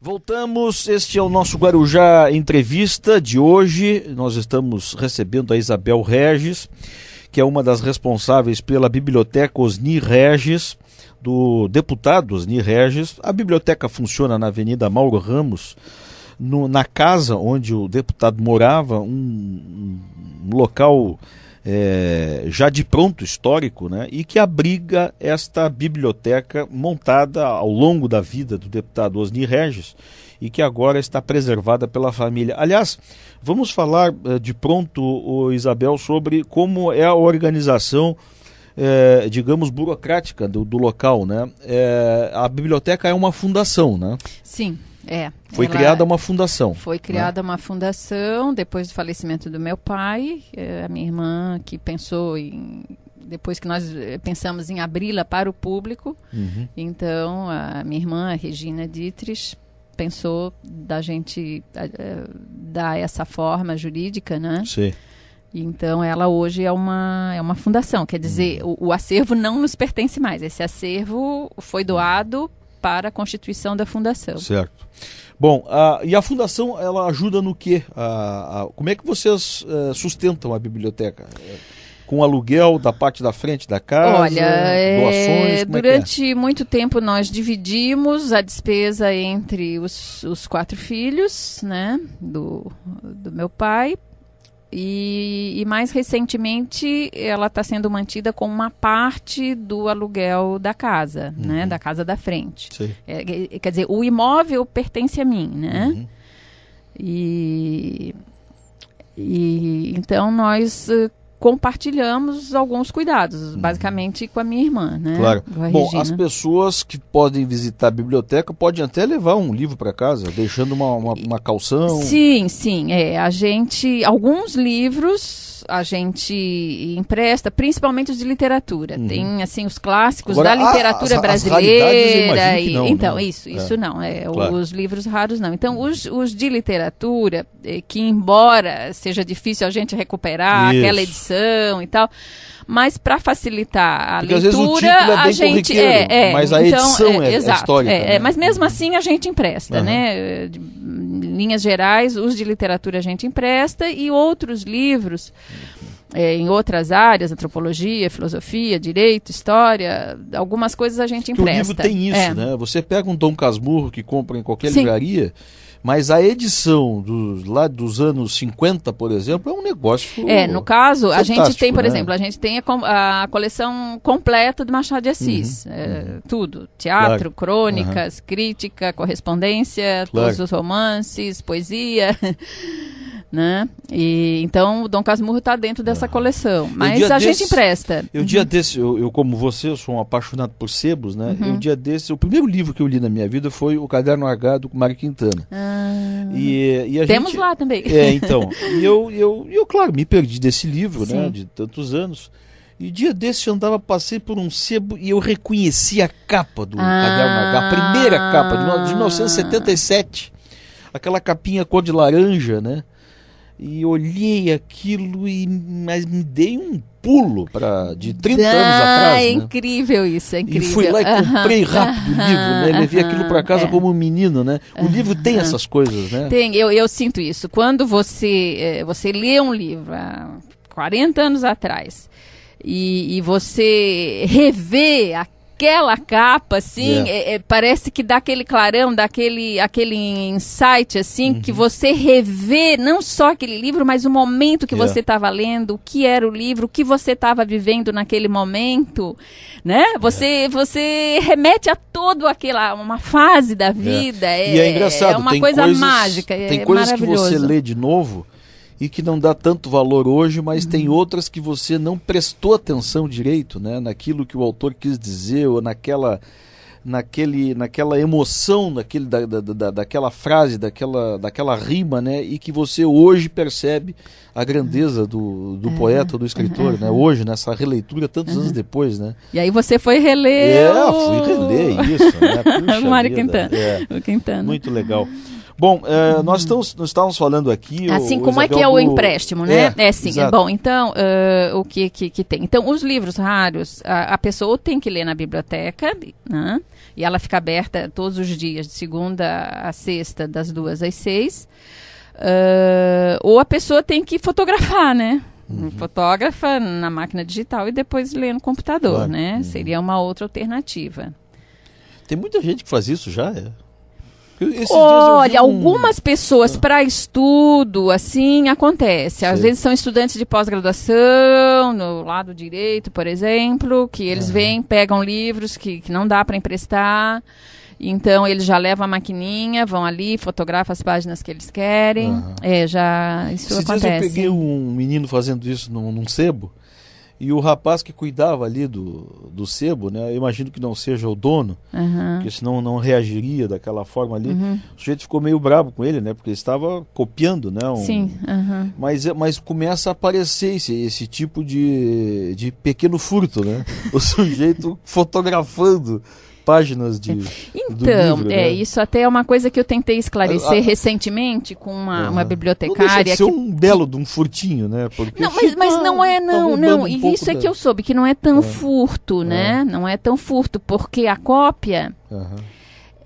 Voltamos, este é o nosso Guarujá Entrevista de hoje. Nós estamos recebendo a Isabel Regis, que é uma das responsáveis pela Biblioteca Osni Regis, do deputado Osni Regis. A biblioteca funciona na Avenida Mauro Ramos, no, na casa onde o deputado morava, um, um local é, já de pronto histórico, né, e que abriga esta biblioteca montada ao longo da vida do deputado Osni Regis e que agora está preservada pela família. Aliás, vamos falar eh, de pronto, Isabel, sobre como é a organização. É, digamos, burocrática do, do local, né? É, a biblioteca é uma fundação, né? Sim. É. Foi criada uma fundação. Foi né? criada né? uma fundação depois do falecimento do meu pai, é, a minha irmã que pensou em depois que nós eh, pensamos em abri-la para o público. Uhum. Então a minha irmã, a Regina Dietrich, pensou da gente eh, dar essa forma jurídica, né? Sim. Então, ela hoje é uma, é uma fundação. Quer dizer, uhum. o, o, acervo não nos pertence mais. Esse acervo foi doado para a constituição da fundação. Certo. Bom, a, e a fundação ela ajuda no quê? A, a, como é que vocês eh, sustentam a biblioteca? com aluguel da parte da frente da casa? Olha, é, doações? É, é, durante é? muito tempo nós dividimos a despesa entre os, os quatro filhos, né, do, do meu pai, e, e, mais recentemente ela está sendo mantida com uma parte do aluguel da casa, né? uhum. né? Da casa da frente. É, quer dizer, o imóvel pertence a mim, né? Uhum. E, e então nós eh, compartilhamos alguns cuidados, uhum. basicamente com a minha irmã, né? Claro. Bom, as pessoas que podem visitar a biblioteca podem até levar um livro para casa, deixando uma, uma, uma, calção. Sim, sim. É, a gente. Alguns livros a gente empresta, principalmente os de literatura. Uhum. Tem assim os clássicos Agora, da literatura a, a, brasileira. As e, não, então, né? isso, é. isso é. não. É, claro. Os livros raros não. Então, os, os de literatura, eh, que embora seja difícil a gente recuperar isso. aquela edição e tal. Mas para facilitar a Porque leitura, é a gente é, é, mas a então, edição é, é, exato, histórica. É, é. né? mas mesmo assim a gente empresta, uhum. né? De, linhas gerais, os de literatura a gente empresta e outros livros. É, em outras áreas, antropologia, filosofia, direito, história, algumas coisas a gente Porque empresta. O livro tem isso, é. né? Você pega um Dom Casmurro que compra em qualquer Sim. livraria, mas a edição dos, lá dos anos 50, por exemplo, é um negócio. É, no caso, a gente tem, por né? exemplo, a gente tem a, a, coleção completa de Machado de Assis. Uhum, é, uhum. Tudo. Teatro, claro. crônicas, uhum. crítica, correspondência, claro. todos os romances, poesia. né? E então o Dom Casmurro está dentro dessa ah. coleção, mas a gente empresta. Eu uhum. dia desse, eu, eu, como você, eu sou um apaixonado por sebos, né? Uhum. Eu dia desse, o primeiro livro que eu li na minha vida foi o Caderno H do Mário Quintana. Ah. E, e temos gente, lá também. É, então. e eu, eu, eu, claro, me perdi desse livro, né, Sim. né? De tantos anos. E dia desse eu andava, passei por um sebo e eu reconheci a capa do ah. Caderno H, a primeira capa de 1977. Aquela capinha cor de laranja, né? e olhei aquilo e mas me dei um pulo para de 30 ah, anos atrás. É né? incrível isso, é incrível. E fui lá e comprei uh -huh, rápido uh -huh, o livro, né? Levei uh -huh, aquilo para casa é. como um menino, né? O livro tem essas coisas, né? Tem, eu, eu sinto isso. Quando você eh, você lê um livro há 40 anos atrás e, e você revê aquilo aquela capa, assim, é. é. É, parece que dá aquele clarão, dá aquele, aquele insight, assim, uhum. que você revê não só aquele livro, mas o momento que é. você estava tá lendo, o que era o livro, o que você estava vivendo naquele momento, né? É. Você, você remete a todo aquela uma fase da vida. É. E é engraçado, é uma coisa coisas, mágica. Tem coisas que você lê de novo e que não dá tanto valor hoje, mas uhum. tem outras que você não prestou atenção direito, né, naquilo que o autor quis dizer ou naquela naquele naquela emoção daquele da, da, da, daquela frase daquela daquela rima né e que você hoje percebe a grandeza do, do uhum. poeta do escritor uhum. né uhum. hoje nessa releitura tantos anos uhum. depois né e aí você foi reler é fui reler isso né Puxa Mário Quintana. É. Quintana muito legal Bom, eh, hum. nós, estamos, nós estávamos falando aqui. Assim, o, como é que é o empréstimo, né? É, é sim. É exato. Bom, então, uh, o que, que, que, tem? Então, os livros raros, a, a pessoa tem que ler na biblioteca, né? E ela fica aberta todos os dias, de segunda a sexta, das duas às seis. Uh, ou a pessoa tem que fotografar, né? Uhum. Fotógrafa na máquina digital e depois ler no computador, claro. né? Uhum. Seria uma outra alternativa. Tem muita gente que faz isso já, é? Olha, um... algumas pessoas para estudo, assim, acontece. Às Sim. vezes são estudantes de pós-graduação, no lado direito, por exemplo, que eles vêm, pegam livros que, que não dá para emprestar. Então eles já levam a maquininha, vão ali, fotografam as páginas que eles querem. Uhum. É, já isso Esses acontece. Dias eu peguei um menino fazendo isso num, num sebo. E o rapaz que cuidava ali do, do sebo, né? Eu imagino que não seja o dono, uhum. porque senão não reagiria daquela forma ali. Uhum. O sujeito ficou meio bravo com ele, né? Porque ele estava copiando, né? Um... Sim. Uhum. Mas, mas começa a aparecer esse, esse tipo de, de pequeno furto, né? O sujeito fotografando páginas de. Então, livro, né? é né? isso até é uma coisa que eu tentei esclarecer a, a, recentemente com uma, uhum. uma bibliotecária. Não um belo de um furtinho, né? Porque não, mas, mas não é, não, tá não. Um e isso é que eu soube, que não é tão é. furto, é. né? É. Não é tão furto, porque a cópia. Uhum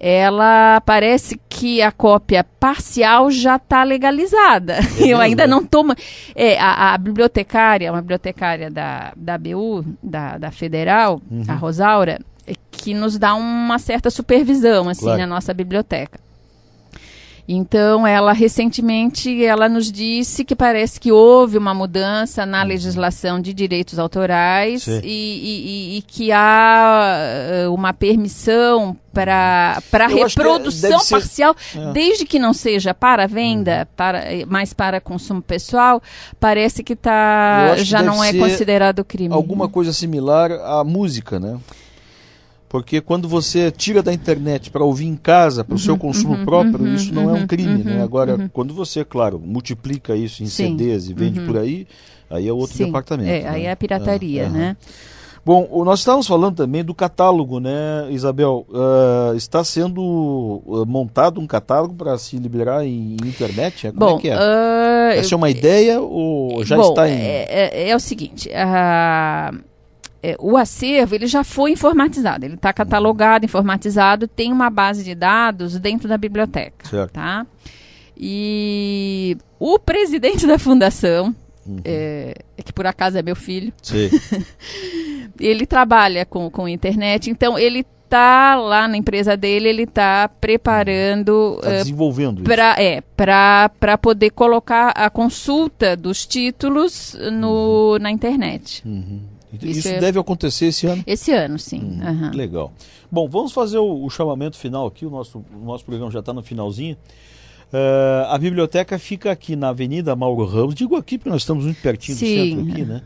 ela parece que a cópia parcial já está legalizada. É eu ainda né? não tomo. É, a, a, bibliotecária, uma bibliotecária da, da BU, da, da Federal, uhum. a Rosaura, é que nos dá uma certa supervisão assim claro. na nossa biblioteca. Então, ela recentemente ela nos disse que parece que houve uma mudança na uhum. legislação de direitos autorais e, e, e, que há eh, uma permissão para reprodução ser... parcial, é. desde que não seja para venda, uhum. para, eh, mas para consumo pessoal, parece que tá, já que não é considerado crime. Alguma coisa similar à música, né? Porque quando você tira da internet para ouvir em casa, para o uhum, seu consumo uhum, próprio, uhum, isso não é um uhum, crime. né? Uhum, Agora, uhum. quando você, claro, multiplica isso em Sim. CDs e vende por aí, aí é outro Sim. departamento. É, né? Aí é a pirataria, ah, né? É. Bom, nós estávamos falando também do catálogo, né, Isabel? Uh, está sendo ah, montado um catálogo para se liberar em internet? É, como é bom, é que é? Uh, Essa é uma ideia ou já bom, está em. É, é, é o seguinte: uh, é, o acervo ele já foi informatizado, ele está catalogado, informatizado, tem uma base de dados dentro da biblioteca, certo. tá? E o presidente da fundação, uhum. é, que por acaso é meu filho, ele trabalha com, com internet, então ele está lá na empresa dele, ele está preparando. Está uhum. é, desenvolvendo pra, isso. É, para poder colocar a consulta dos títulos no, uhum. na internet. Uhum. Então, isso, Isso é... deve acontecer esse ano? Esse ano, sim. Hum, uhum. Legal. Bom, vamos fazer o, o, chamamento final aqui. O nosso, o nosso programa já está no finalzinho. Uh, a biblioteca fica aqui na Avenida Mauro Ramos. Digo aqui porque nós estamos muito pertinho sim. do centro aqui, né?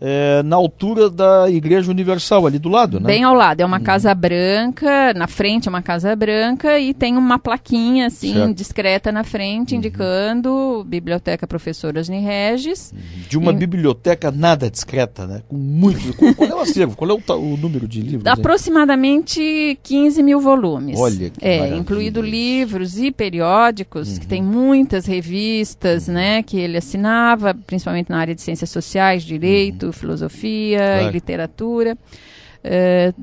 é, na altura da Igreja Universal, ali do lado, né? Bem ao lado, é uma hum. casa branca, na frente é uma casa branca e tem uma plaquinha assim, certo. discreta na frente, uhum. indicando Biblioteca Professora Osni Regis. Uhum. De uma biblioteca nada discreta, né? Com muito. qual, qual é o acervo? Qual é o, o número de livros? Aproximadamente aí? 15 mil volumes. Olha que É, maravilha. livros e periódicos, uhum. que tem uhum. muitas revistas, uhum. né? Que ele assinava, principalmente na área de ciências sociais, direito. Uhum filosofia e literatura. É,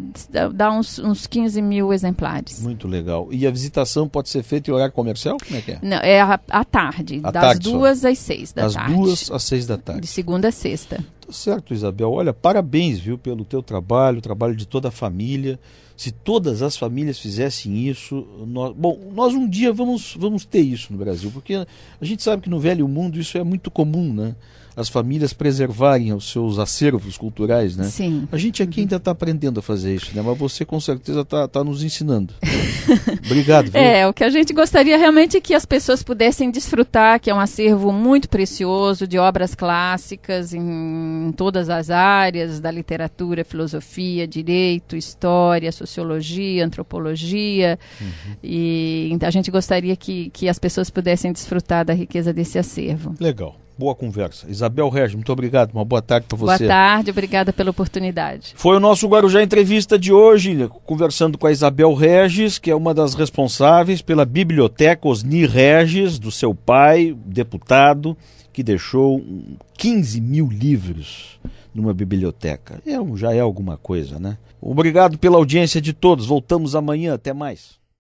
dá uns, uns 15 mil exemplares. Muito legal. E a visitação pode ser feita em horário comercial? Como é que é? Não, é à tarde, das tarde, duas só. às seis da das tarde. Das duas às seis da tarde. De segunda a sexta. Tá certo, Isabel. Olha, parabéns, viu, pelo teu trabalho, o trabalho de toda a família. Se todas as famílias fizessem isso, nós, bom, nós um dia vamos, vamos ter isso no Brasil, porque a gente sabe que no velho mundo isso é muito comum, né? As famílias preservarem os seus acervos culturais, né? Sim. A gente aqui ainda está aprendendo a fazer isso, né? Mas você com certeza está tá nos ensinando. Obrigado. Viu? É, o que a gente gostaria realmente é que as pessoas pudessem desfrutar, que é um acervo muito precioso de obras clássicas em em todas as áreas da literatura, filosofia, direito, história, sociologia, antropologia. Uhum. E então, a gente gostaria que, que as pessoas pudessem desfrutar da riqueza desse acervo. Legal. Boa conversa. Isabel Regis, muito obrigado. Uma boa tarde para você. Boa tarde, obrigada pela oportunidade. Foi o nosso Guarujá Entrevista de hoje, conversando com a Isabel Regis, que é uma das responsáveis pela biblioteca Osni Regis, do seu pai, deputado, que deixou 15 mil livros numa biblioteca. É, já é alguma coisa, né? Obrigado pela audiência de todos. Voltamos amanhã. Até mais.